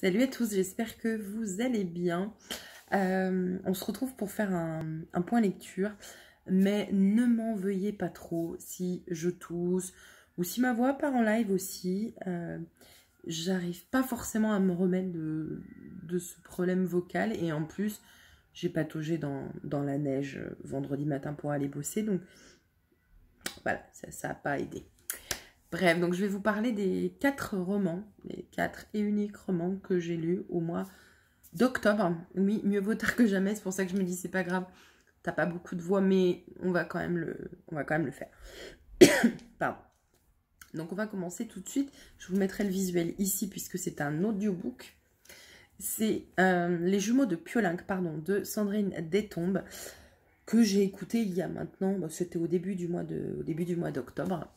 Salut à tous, j'espère que vous allez bien. Euh, on se retrouve pour faire un, point lecture, mais ne m'en veuillez pas trop si je tousse ou si ma voix part en live aussi. Euh, j'arrive pas forcément à me remettre de, ce problème vocal et en plus j'ai pataugé dans, la neige vendredi matin pour aller bosser donc voilà, ça n'a pas aidé. Bref, donc je vais vous parler des quatre romans, les quatre et uniques romans que j'ai lus au mois d'octobre. Oui, mieux vaut tard que jamais, c'est pour ça que je me dis c'est pas grave, t'as pas beaucoup de voix, mais on va quand même le, on va quand même le faire. Pardon. Donc on va commencer tout de suite. Je vous mettrai le visuel ici puisque c'est un audiobook. C'est euh, Les jumeaux de Piolinque, pardon, de Sandrine Détombe, que j'ai écouté il y a maintenant, bah, c'était au début du mois d'octobre.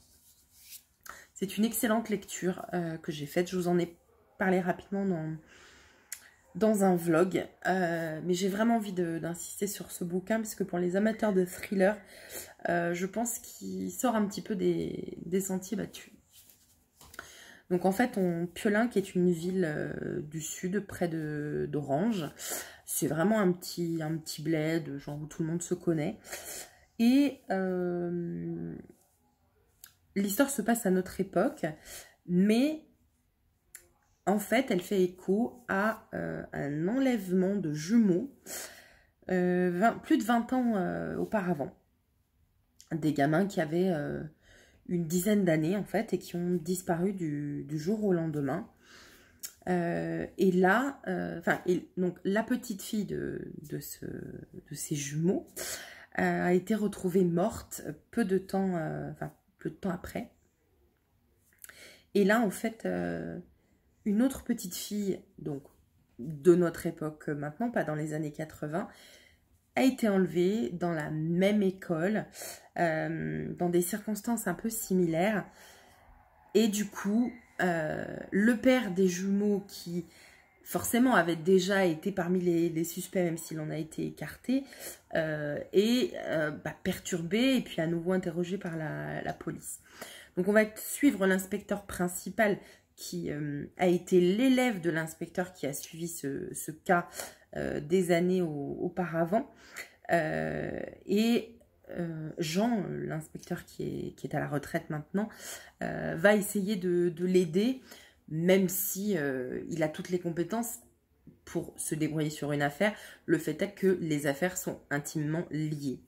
C'est une excellente lecture euh, que j'ai faite. Je vous en ai parlé rapidement dans, dans un vlog. Euh, mais j'ai vraiment envie d'insister sur ce bouquin parce que pour les amateurs de thrillers, euh, je pense qu'il sort un petit peu des, sentiers battus. Donc en fait, on, Piolin, qui est une ville du sud, près d'Orange, c'est vraiment un petit, un petit bled, genre où tout le monde se connaît. Et l'histoire se passe à notre époque, mais en fait, elle fait écho à euh, un enlèvement de jumeaux euh, plus de 20 ans euh, auparavant. Des gamins qui avaient une dizaine d'années, en fait, et qui ont disparu du, jour au lendemain. et là, enfin, donc la petite fille de, de ces jumeaux a été retrouvée morte peu de temps, enfin, de temps après. Et là, en fait, euh, une autre petite fille, donc de notre époque euh, maintenant, pas dans les années 80, a été enlevée dans la même école, euh, dans des circonstances un peu similaires. Et du coup, le père des jumeaux qui forcément avait déjà été parmi les, suspects, même s'il en a été écarté, euh, et euh, bah, perturbé, et puis à nouveau interrogé par la, police. Donc on va suivre l'inspecteur principal qui euh, a été l'élève de l'inspecteur qui a suivi ce, cas des années auparavant. et Jean, l'inspecteur qui est, à la retraite maintenant, va essayer de l'aider même si euh, il a toutes les compétences pour se débrouiller sur une affaire, le fait est que les affaires sont intimement liées.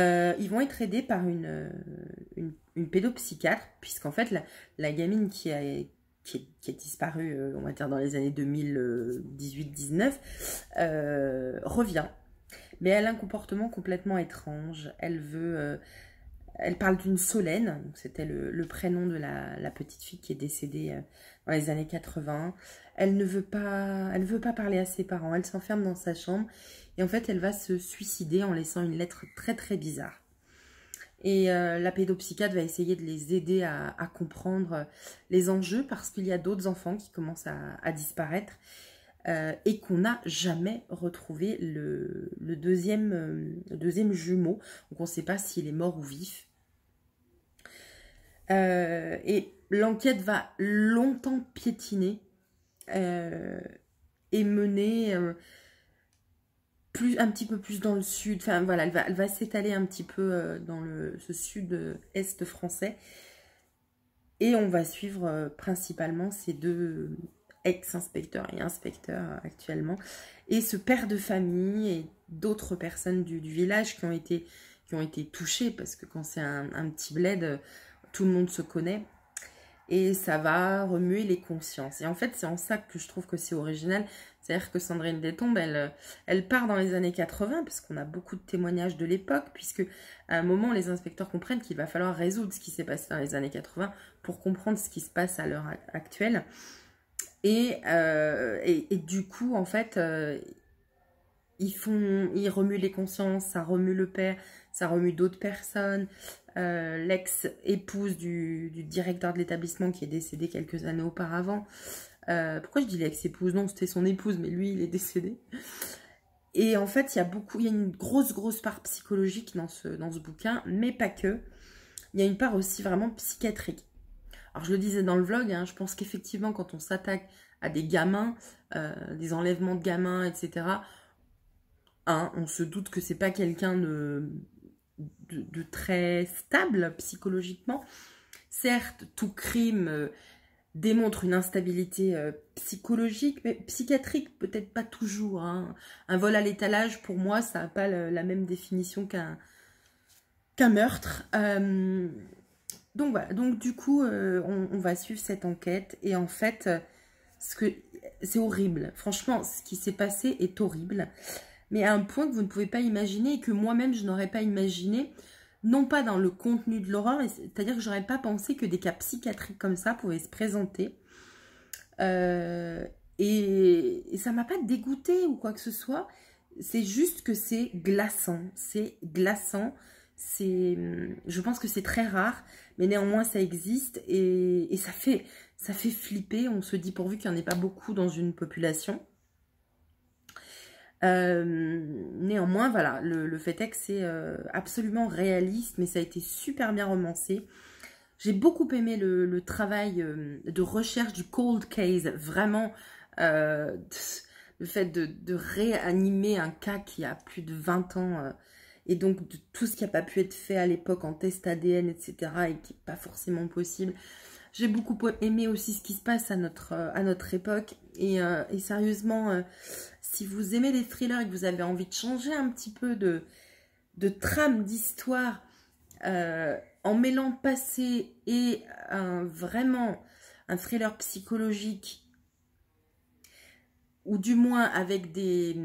Euh, ils vont être aidés par une, euh, une, pédopsychiatre, puisqu'en fait, la, gamine qui a, qui, qui disparu, on va dire, dans les années 2018-19, revient. Mais elle a un comportement complètement étrange. Elle veut elle parle d'une Solène, c'était le, prénom de la, petite fille qui est décédée euh, dans les années 80. Elle ne veut pas, elle veut pas parler à ses parents, elle s'enferme dans sa chambre et en fait elle va se suicider en laissant une lettre très très bizarre. Et euh, la pédopsychiatre va essayer de les aider à, comprendre euh, les enjeux parce qu'il y a d'autres enfants qui commencent à, disparaître et qu'on n'a jamais retrouvé le, deuxième, deuxième jumeau. Donc on ne sait pas s'il est mort ou vif. Euh, et l'enquête va longtemps piétiner euh, et mener euh, plus, un petit peu plus dans le sud. Enfin voilà, elle va, s'étaler un petit peu dans le, ce sud-est français. Et on va suivre principalement ces deux ex-inspecteurs et inspecteurs actuellement. Et ce père de famille et d'autres personnes du, village qui ont été, qui ont été touchées parce que quand c'est un, un, petit bled tout le monde se connaît et ça va remuer les consciences. Et en fait, c'est en ça que je trouve que c'est original. C'est-à-dire que Sandrine Détombe, elle, euh, elle part dans les années 80, parce qu'on a beaucoup de témoignages de l'époque, puisque à un moment, les inspecteurs comprennent qu'il va falloir résoudre ce qui s'est passé dans les années 80 pour comprendre ce qui se passe à l'heure actuelle. Euh, et, et, du coup, en fait, euh, ils font, ils remuent les consciences, ça remue le père, ça remue d'autres personnes. Euh, l'ex-épouse du, directeur de l'établissement qui est décédé quelques années auparavant. Euh, pourquoi je dis l'ex-épouse Non, c'était son épouse, mais lui, il est décédé. Et en fait, il y a beaucoup, il y a une grosse, grosse part psychologique dans ce, dans ce bouquin, mais pas que. Il y a une part aussi vraiment psychiatrique. Alors, je le disais dans le vlog, hein, je pense qu'effectivement, quand on s'attaque à des gamins, euh, des enlèvements de gamins, etc., hein, on se doute que c'est pas quelqu'un de de, très stable psychologiquement. Certes, tout crime euh, démontre une instabilité euh, psychologique, mais psychiatrique peut-être pas toujours. Hein. Un vol à l'étalage, pour moi, ça n'a pas la même définition qu'un meurtre. Euh, donc voilà, donc du coup, on, va suivre cette enquête. Et en fait, c'est horrible. Franchement, ce qui s'est passé est horrible mais à un point que vous ne pouvez pas imaginer et que moi-même je n'aurais pas imaginé, non pas dans le contenu de l'horreur, c'est-à-dire que je n'aurais pas pensé que des cas psychiatriques comme ça pouvaient se présenter. Euh, et, ça ça m'a pas dégoûté ou quoi que ce soit, c'est juste que c'est glaçant, c'est glaçant, je pense que c'est très rare, mais néanmoins ça existe et, ça fait, ça fait flipper. On se dit pourvu qu'il n'y en ait pas beaucoup dans une population. Euh, néanmoins, voilà, le, fait est que c'est euh, absolument réaliste, mais ça a été super bien romancé. J'ai beaucoup aimé le, travail euh, de recherche du cold case, vraiment le fait de, réanimer un cas qui a plus de 20 ans et donc de tout ce qui n'a pas pu être fait à l'époque en test ADN, etc. et qui n'est pas forcément possible. J'ai beaucoup aimé aussi ce qui se passe à notre, à notre époque et, sérieusement, si vous aimez les thrillers et que vous avez envie de changer un petit peu de, trame, d'histoire, euh, en mêlant passé et vraiment un thriller psychologique, ou du moins avec des,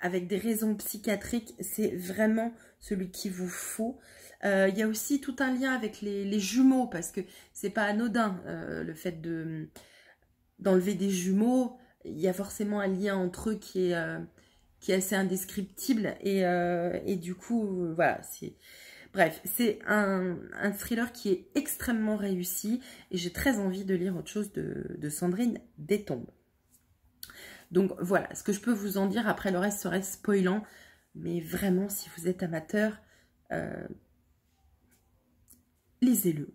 avec des raisons psychiatriques, c'est vraiment celui qu'il vous faut. Euh, il y a aussi tout un lien avec les, jumeaux, parce que c'est pas anodin euh, le fait d'enlever des jumeaux, il y a forcément un lien entre eux qui est, euh, qui est assez indescriptible. Euh, et, du coup, voilà, c'est... Bref, c'est un, thriller qui est extrêmement réussi et j'ai très envie de lire autre chose de, de Sandrine Détombe. Donc voilà, ce que je peux vous en dire, après le reste serait spoilant, mais vraiment, si vous êtes amateur, euh, lisez-le.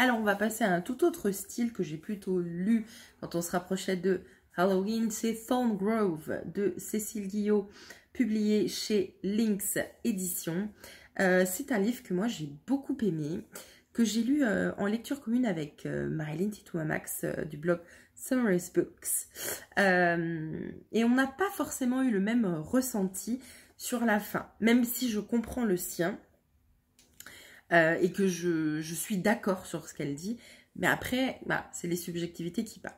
Alors on va passer à un tout autre style que j'ai plutôt lu quand on se rapprochait de Halloween, c'est Grove de Cécile Guillot, publié chez Lynx Édition. Euh, c'est un livre que moi j'ai beaucoup aimé, que j'ai lu euh, en lecture commune avec euh, Marilyn Marilyn max du blog Summer's Books. et on n'a pas forcément eu le même ressenti sur la fin, même si je comprends le sien. Euh, et que je, suis d'accord sur ce qu'elle dit. Mais après, bah, c'est les subjectivités qui partent.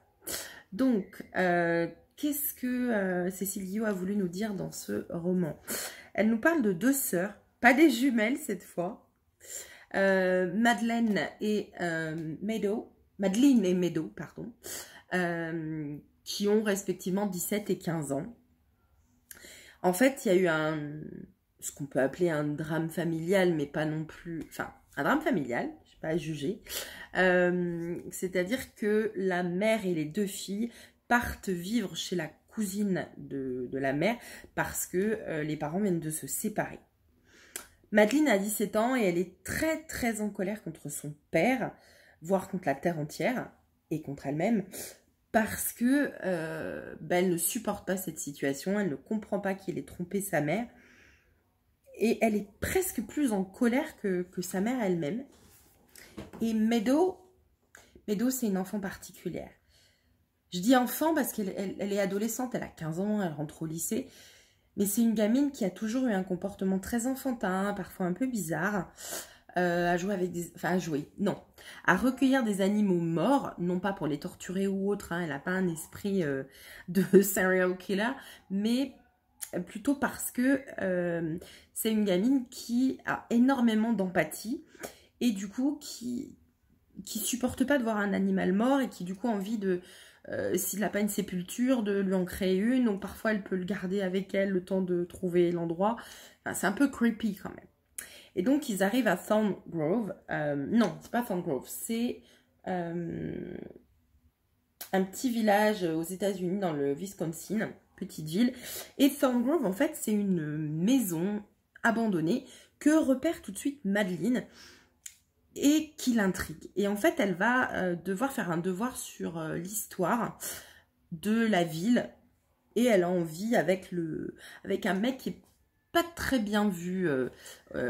Donc, euh, qu'est-ce que euh, Cécile a voulu nous dire dans ce roman Elle nous parle de deux sœurs, pas des jumelles cette fois, euh, Madeleine et Meadow, Madeleine et Meadow, pardon, qui ont respectivement 17 et 15 ans. En fait, il y a eu un, ce qu'on peut appeler un drame familial, mais pas non plus... Enfin, un drame familial, je ne pas à juger. Euh, c'est-à-dire que la mère et les deux filles partent vivre chez la cousine de, de la mère parce que euh, les parents viennent de se séparer. Madeleine a 17 ans et elle est très très en colère contre son père, voire contre la terre entière et contre elle-même, parce que euh, bah, elle ne supporte pas cette situation, elle ne comprend pas qu'il ait trompé sa mère et elle est presque plus en colère que, sa mère elle-même. Et Meadow, Meadow c'est une enfant particulière. Je dis enfant parce qu'elle est adolescente, elle a 15 ans, elle rentre au lycée. Mais c'est une gamine qui a toujours eu un comportement très enfantin, parfois un peu bizarre, euh, à jouer avec des... à jouer, non. À recueillir des animaux morts, non pas pour les torturer ou autre, hein, elle n'a pas un esprit euh, de serial killer, mais plutôt parce que euh, c'est une gamine qui a énormément d'empathie et du coup qui qui supporte pas de voir un animal mort et qui du coup a envie de euh, s'il n'a pas une sépulture, de lui en créer une. Donc parfois elle peut le garder avec elle le temps de trouver l'endroit. c'est un peu creepy quand même. Et donc ils arrivent à Thorn Grove. Euh, non, c'est pas Thorn Grove, c'est euh, un petit village aux États-Unis dans le Wisconsin petite ville. Et Thorngrove, en fait, c'est une maison abandonnée que repère tout de suite Madeleine et qui l'intrigue. Et en fait, elle va euh, devoir faire un devoir sur euh, l'histoire de la ville et elle a envie avec, le, avec un mec qui est pas très bien vu euh,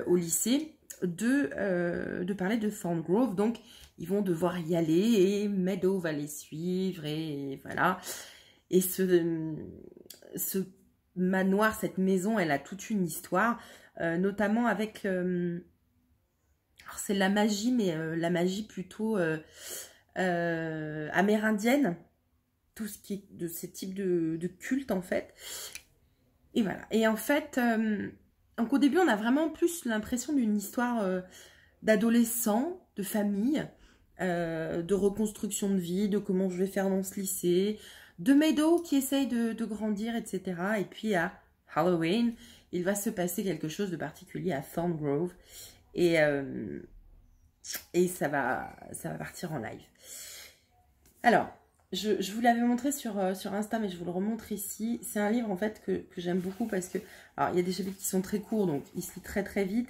au lycée de, de parler de Thorngrove. Donc, ils vont devoir y aller et Meadow va les suivre et voilà. Et ce, ce manoir, cette maison, elle a toute une histoire, euh, notamment avec... Euh, alors c'est la magie, mais euh, la magie plutôt amérindienne. Tout ce qui est de ce type de, de culte, en fait. Et voilà. Et en fait, donc au début, on a vraiment plus l'impression d'une histoire d'adolescent, de famille, de reconstruction de vie, de comment je vais faire dans ce lycée, de Meadow qui essaye de, grandir, etc. Et puis à Halloween, il va se passer quelque chose de particulier à Thorngrove. Et, euh, et ça, va, ça va partir en live. Alors, je, vous l'avais montré euh, sur, Insta, mais je vous le remontre ici. C'est un livre, en fait, que, j'aime beaucoup parce que... Alors, il y a des chapitres qui sont très courts, donc il se lit très très vite.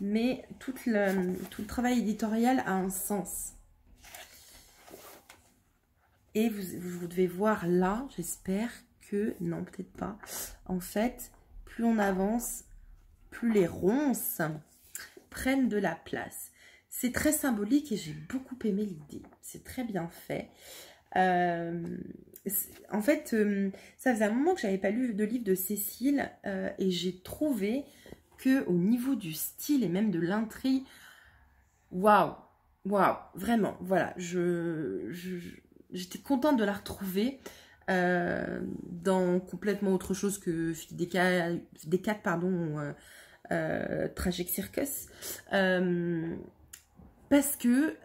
Mais tout le travail éditorial a un sens. Et vous, devez voir là, j'espère que... Non, peut-être pas. En fait, plus on avance, plus les ronces prennent de la place. C'est très symbolique et j'ai beaucoup aimé l'idée. C'est très bien fait. Euh, en fait, euh, ça faisait un moment que j'avais pas lu de livre de Cécile euh, et j'ai trouvé que au niveau du style et même de l'intrigue, waouh, waouh, vraiment, voilà, je, j'étais contente de la retrouver euh, dans complètement autre chose que des quatre pardon, euh, euh, Tragic Circus. Euh, parce que,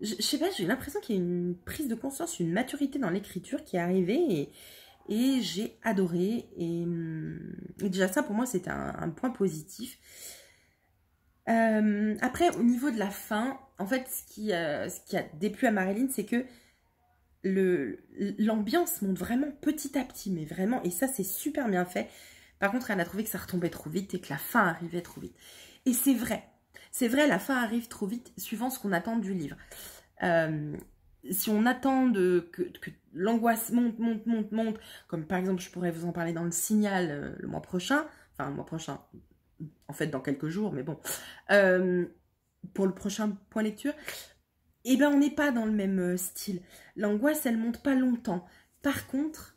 je sais pas, j'ai l'impression qu'il y a une prise de conscience, une maturité dans l'écriture qui est arrivée et, j'ai adoré. Et, déjà ça, pour moi, c'était un, point positif. après, au niveau de la fin, en fait, euh, ce qui, a déplu à Marilyn, c'est que l'ambiance monte vraiment petit à petit, mais vraiment, et ça, c'est super bien fait. Par contre, elle a trouvé que ça retombait trop vite et que la fin arrivait trop vite. Et c'est vrai. C'est vrai, la fin arrive trop vite, suivant ce qu'on attend du livre. Euh, si on attend que, l'angoisse monte, monte, monte, monte, comme par exemple, je pourrais vous en parler dans le signal euh, le mois prochain, enfin, le mois prochain, en fait, dans quelques jours, mais bon pour le prochain point lecture, eh ben on n'est pas dans le même euh, style. L'angoisse, elle monte pas longtemps. Par contre,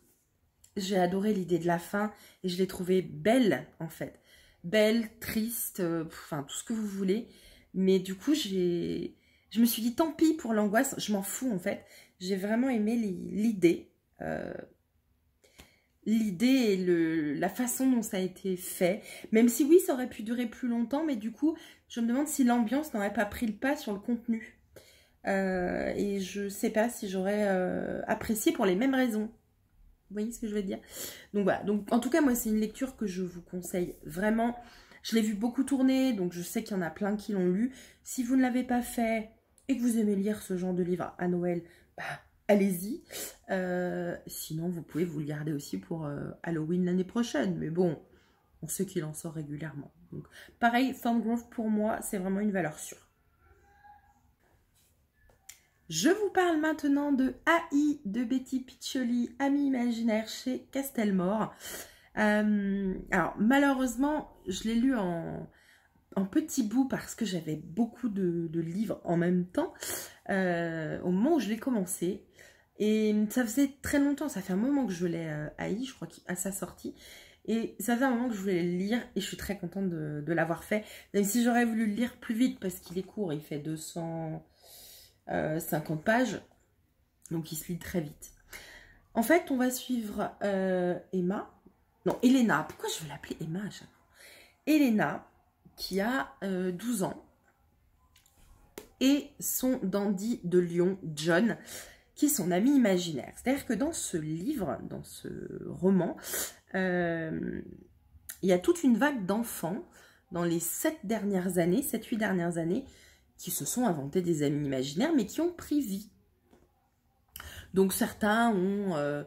j'ai adoré l'idée de la fin et je l'ai trouvée belle en fait. Belle, triste, euh, enfin tout ce que vous voulez. Mais du coup, j'ai, je me suis dit tant pis pour l'angoisse, je m'en fous en fait. J'ai vraiment aimé l'idée. Euh, l'idée et le, la façon dont ça a été fait. Même si oui, ça aurait pu durer plus longtemps, mais du coup, je me demande si l'ambiance n'aurait pas pris le pas sur le contenu. Euh, et je sais pas si j'aurais euh, apprécié pour les mêmes raisons. Vous voyez ce que je veux dire Donc voilà, donc en tout cas, moi, c'est une lecture que je vous conseille vraiment. Je l'ai vu beaucoup tourner, donc je sais qu'il y en a plein qui l'ont lu. Si vous ne l'avez pas fait et que vous aimez lire ce genre de livre à Noël, bah, allez-y. Euh, sinon, vous pouvez vous le garder aussi pour euh, Halloween l'année prochaine. Mais bon, on sait qu'il en sort régulièrement. Donc, pareil, Grove pour moi, c'est vraiment une valeur sûre. Je vous parle maintenant de AI de Betty Piccioli, Ami imaginaire chez Castelmore. Euh, alors, malheureusement, je l'ai lu en, petit bout parce que j'avais beaucoup de, livres en même temps. au moment où je l'ai commencé, et ça faisait très longtemps, ça fait un moment que je l'ai euh, haï, je crois qu'à sa sortie. Et ça faisait un moment que je voulais le lire et je suis très contente de, l'avoir fait. Même si j'aurais voulu le lire plus vite parce qu'il est court, il fait 250 euh, pages. Donc il se lit très vite. En fait, on va suivre euh, Emma. Non, Elena. Pourquoi je vais l'appeler Emma Elena, qui a 12 ans. Et son dandy de Lyon, John, qui est son ami imaginaire. C'est-à-dire que dans ce livre, dans ce roman, euh, il y a toute une vague d'enfants dans les sept dernières années, sept, huit dernières années, qui se sont inventés des amis imaginaires, mais qui ont pris vie. Donc certains ont euh,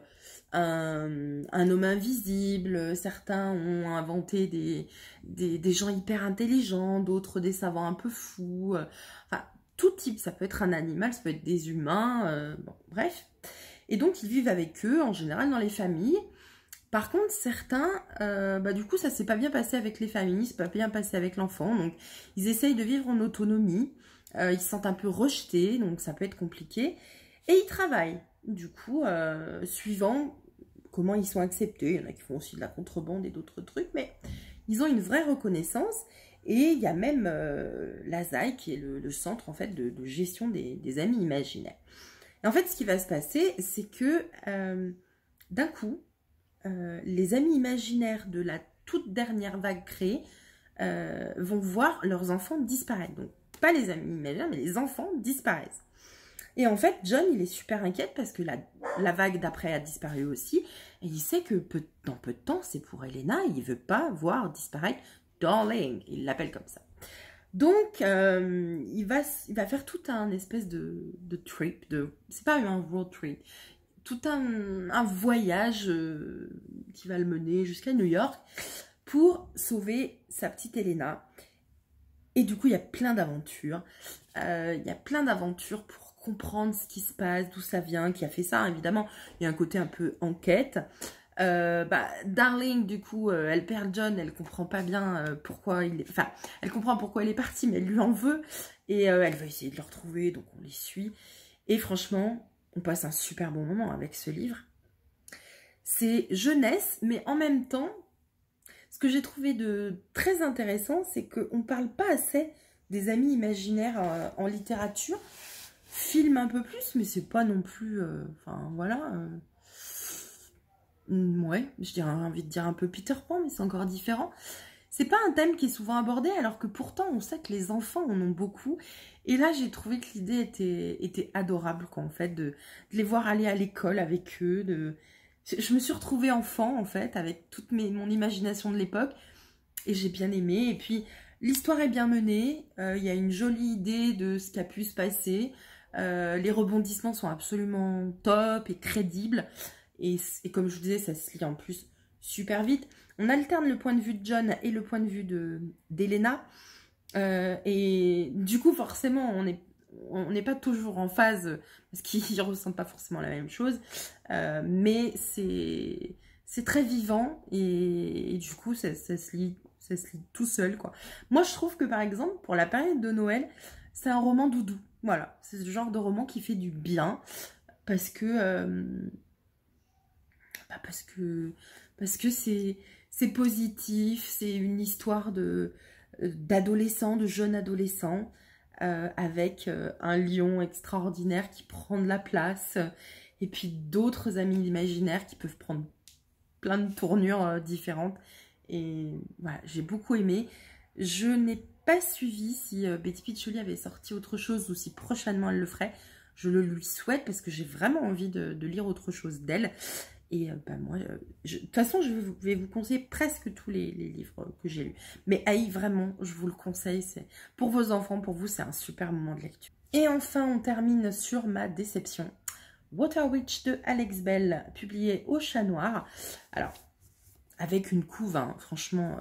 un, homme invisible, certains ont inventé des, des, gens hyper intelligents, d'autres des savants un peu fous. Euh, tout type. Ça peut être un animal, ça peut être des humains, euh, bref. Et donc, ils vivent avec eux, en général, dans les familles. Par contre, certains, euh, bah, du coup, ça s'est pas bien passé avec les familles, c'est pas bien passé avec l'enfant. Donc, ils essayent de vivre en autonomie. Euh, ils se sentent un peu rejetés, donc ça peut être compliqué. Et ils travaillent, du coup, suivant comment ils sont acceptés. Il y en a qui font aussi de la contrebande et d'autres trucs, mais ils ont une vraie reconnaissance. Et il y a même euh, la ZAI, qui est le, centre en fait de, gestion des, amis imaginaires. Et en fait, ce qui va se passer, c'est que euh, d'un coup, euh, les amis imaginaires de la toute dernière vague créée vont voir leurs enfants disparaître. Donc, pas les amis imaginaires, mais les enfants disparaissent. Et en fait, John, il est super inquiète parce que la, vague d'après a disparu aussi. Et il sait que dans peu de temps, c'est pour Elena. il ne veut pas voir disparaître darling. Il l'appelle comme ça. Donc, euh, il, va, va faire tout un espèce de, trip, de, c'est pas un road trip, tout un, voyage euh, qui va le mener jusqu'à New York pour sauver sa petite Elena. Et du coup, il y a plein d'aventures. Euh, il y a plein d'aventures pour comprendre ce qui se passe, d'où ça vient, qui a fait ça, évidemment. Il y a un côté un peu enquête. Euh, bah, Darling, du coup, euh, elle perd John, elle comprend pas bien euh, pourquoi il est... Enfin, elle comprend pourquoi elle est partie, mais elle lui en veut. Et elle va essayer de le retrouver, donc on les suit. Et franchement, on passe un super bon moment avec ce livre. C'est jeunesse, mais en même temps, ce que j'ai trouvé de très intéressant, c'est qu'on ne parle pas assez des amis imaginaires en littérature. Film un peu plus, mais c'est pas non plus... Enfin, voilà... Mm, ouais, je dirais, envie de dire un peu Peter Pan, mais c'est encore différent. C'est pas un thème qui est souvent abordé, alors que pourtant on sait que les enfants en ont beaucoup. Et là, j'ai trouvé que l'idée était, adorable, quoi, en fait, de, les voir aller à l'école avec eux. De... Je me suis retrouvée enfant, en fait, avec toute mon imagination de l'époque. Et j'ai bien aimé. Et puis, l'histoire est bien menée. Euh, il y a une jolie idée de ce qui a pu se passer. Euh, les rebondissements sont absolument top et crédibles. Et, comme je vous disais, ça se lit en plus super vite. On alterne le point de vue de John et le point de vue d'Elena. Euh, et du coup, forcément, on n'est pas toujours en phase parce qu'ils ne ressentent pas forcément la même chose. Euh, mais c'est très vivant et, du coup, ça, se lit, tout seul. quoi. Moi, je trouve que par exemple, pour la période de Noël, c'est un roman doudou. Voilà, c'est ce genre de roman qui fait du bien parce que... Euh, parce que parce que c'est positif, c'est une histoire de euh, d'adolescent, de jeune adolescent, euh, avec euh, un lion extraordinaire qui prend de la place, et puis d'autres amis imaginaires qui peuvent prendre plein de tournures différentes. Et voilà, j'ai beaucoup aimé. Je n'ai pas suivi si Betty Pichuli avait sorti autre chose ou si prochainement elle le ferait. Je le lui souhaite parce que j'ai vraiment envie de, de, lire autre chose d'elle. Et euh, bah, moi, euh, de toute façon, je vais vous conseiller presque tous les, livres euh, que j'ai lus. Mais Aïe, vraiment, je vous le conseille. C'est Pour vos enfants, pour vous, c'est un super moment de lecture. Et enfin, on termine sur ma déception. Water Witch de Alex Bell, publié au Chat Noir. Alors, avec une couve, hein, franchement,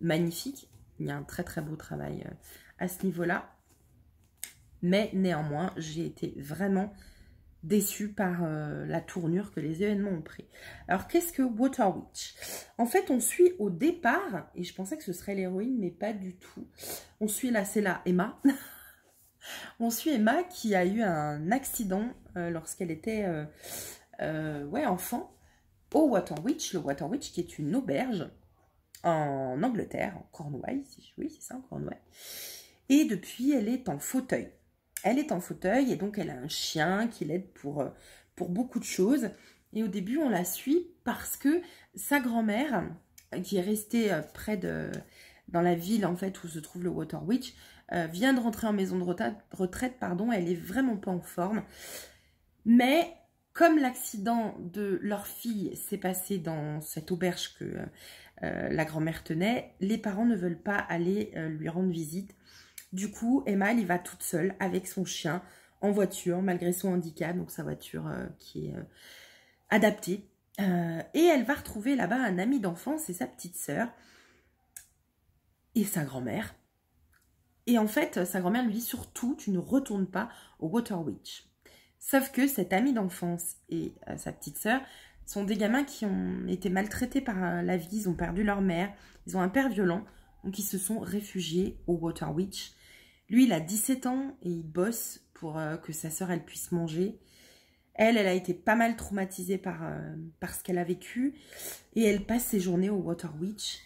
magnifique. Il y a un très très beau travail à ce niveau-là. Mais néanmoins, j'ai été vraiment déçu par euh, la tournure que les événements ont pris. Alors, qu'est-ce que Water Witch En fait, on suit au départ, et je pensais que ce serait l'héroïne, mais pas du tout. On suit là, c'est là, Emma. on suit Emma qui a eu un accident euh, lorsqu'elle était euh, ouais, enfant au Water Witch. Le Water Witch qui est une auberge en Angleterre, en Cornouailles, oui, c'est ça, en Cornouailles. Et depuis, elle est en fauteuil elle est en fauteuil et donc elle a un chien qui l'aide pour, euh, pour beaucoup de choses. Et au début, on la suit parce que sa grand-mère, qui est restée euh, près de, dans la ville en fait où se trouve le Water Witch, euh, vient de rentrer en maison de retraite, pardon, elle est vraiment pas en forme. Mais comme l'accident de leur fille s'est passé dans cette auberge que la grand-mère tenait, les parents ne veulent pas aller lui rendre visite du coup, Emma, elle y va toute seule avec son chien en voiture, malgré son handicap, donc sa voiture euh, qui est euh, adaptée. Euh, et elle va retrouver là-bas un ami d'enfance et sa petite sœur et sa grand-mère. Et en fait, sa grand-mère lui dit surtout, tu ne retournes pas au Water Witch. Sauf que cet ami d'enfance et sa petite sœur sont des gamins qui ont été maltraités par la vie, ils ont perdu leur mère, ils ont un père violent, donc ils se sont réfugiés au Water Witch lui, il a 17 ans et il bosse pour euh, que sa sœur, elle puisse manger. Elle, elle a été pas mal traumatisée euh, par, ce qu'elle a vécu. Et elle passe ses journées au Water Witch.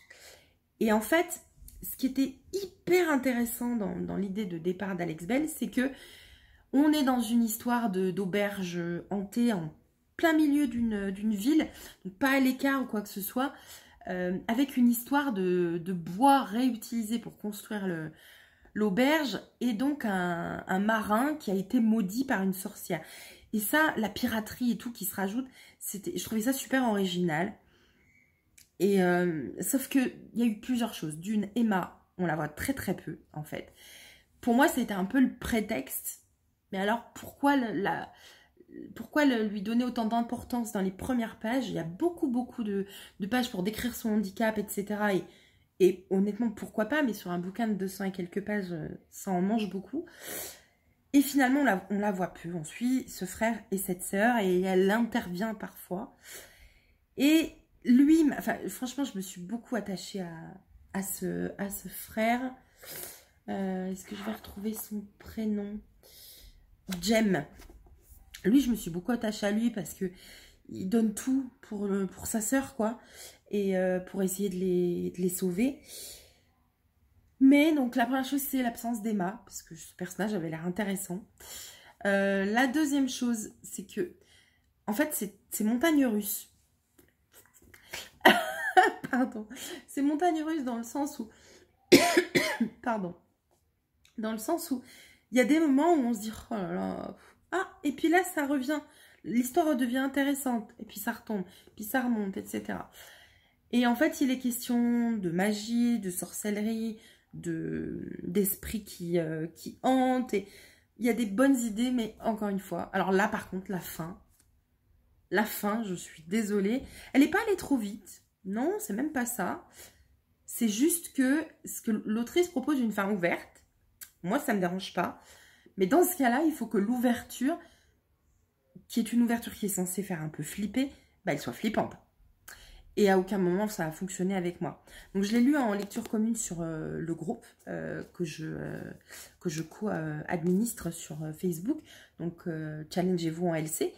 Et en fait, ce qui était hyper intéressant dans, l'idée de départ d'Alex Bell, c'est que on est dans une histoire d'auberge hantée en plein milieu d'une ville, pas à l'écart ou quoi que ce soit, euh, avec une histoire de, de bois réutilisé pour construire le, L'auberge est donc un, marin qui a été maudit par une sorcière. Et ça, la piraterie et tout qui se rajoute, c'était, je trouvais ça super original. Et euh, sauf que il y a eu plusieurs choses. D'une, Emma, on la voit très très peu en fait. Pour moi, c'était un peu le prétexte. Mais alors, pourquoi la, pourquoi lui donner autant d'importance dans les premières pages Il y a beaucoup beaucoup de, de pages pour décrire son handicap, etc. Et et honnêtement, pourquoi pas, mais sur un bouquin de 200 et quelques pages, euh, ça en mange beaucoup. Et finalement, on la, la voit plus. On suit ce frère et cette sœur et elle intervient parfois. Et lui, franchement, je me suis beaucoup attachée à, ce, à ce frère. Euh, est-ce que je vais retrouver son prénom Jem. Lui, je me suis beaucoup attachée à lui parce que il donne tout pour, pour sa sœur, quoi et euh, pour essayer de les, les, sauver. Mais donc la première chose c'est l'absence d'Emma, parce que ce personnage avait l'air intéressant. Euh, la deuxième chose c'est que, en fait c'est montagne russe. Pardon. C'est montagne russe dans le sens où... Pardon. Dans le sens où il y a des moments où on se dit, oh là là, ah, et puis là ça revient l'histoire devient intéressante, et puis ça retombe, puis ça remonte, etc. Et en fait, il est question de magie, de sorcellerie, d'esprit qui, euh, qui hante. Et il y a des bonnes idées, mais encore une fois. Alors là, par contre, la fin. La fin, je suis désolée. Elle n'est pas allée trop vite. Non, c'est même pas ça. C'est juste que ce que l'autrice propose une fin ouverte. Moi, ça ne me dérange pas. Mais dans ce cas-là, il faut que l'ouverture, qui est une ouverture qui est censée faire un peu flipper, bah, elle soit flippante. Et à aucun moment ça a fonctionné avec moi. Donc je l'ai lu en lecture commune sur euh, le groupe euh, que je, euh, que je co-administre sur Facebook. Donc challengez-vous en LC.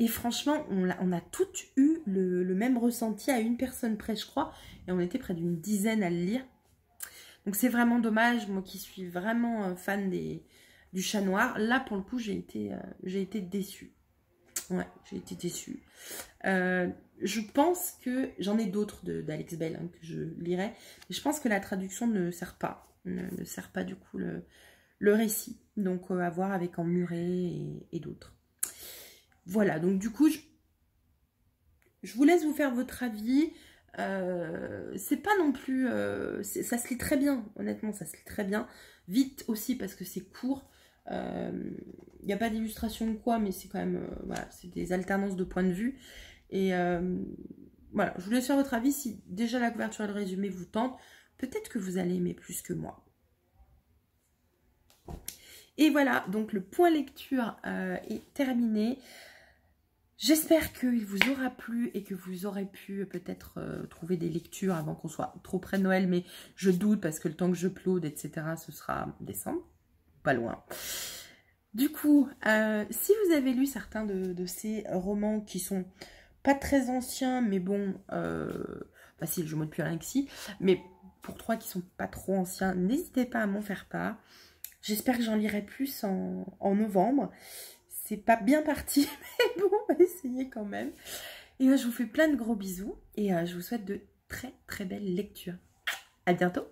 Et franchement, on a, on toutes eu le, même ressenti à une personne près, je crois. Et on était près d'une dizaine à le lire. Donc c'est vraiment dommage, moi qui suis vraiment fan des, du chat noir. Là, pour le coup, j'ai été, j'ai été déçue. Ouais, j'ai été déçue. Euh, je pense que j'en ai d'autres d'Alex Bell hein, que je lirai. je pense que la traduction ne sert pas, ne, sert pas du coup le, récit. Donc euh, à voir avec en et, et d'autres. Voilà, donc du coup, je, vous laisse vous faire votre avis. Euh, c'est pas non plus... Euh, ça se lit très bien, honnêtement, ça se lit très bien. Vite aussi parce que c'est court. Il n'y a pas d'illustration ou quoi, mais c'est quand même... voilà, c'est des alternances de points de vue. Et euh, voilà, je voulais faire votre avis si déjà la couverture et le résumé vous tentent. Peut-être que vous allez aimer plus que moi. Et voilà, donc le point lecture euh, est terminé. J'espère qu'il vous aura plu et que vous aurez pu euh, peut-être trouver des lectures avant qu'on soit trop près de Noël, mais je doute parce que le temps que je plaude, etc., ce sera décembre, pas loin. Du coup, si vous avez lu certains de ces romans qui sont pas très anciens, mais bon, facile, euh, bah, je si je plus à mais pour trois qui sont pas trop anciens, n'hésitez pas à m'en faire part. J'espère que j'en lirai plus en, novembre. C'est pas bien parti, mais bon, on va essayer quand même. Et euh, je vous fais plein de gros bisous et euh, je vous souhaite de très très belles lectures. À bientôt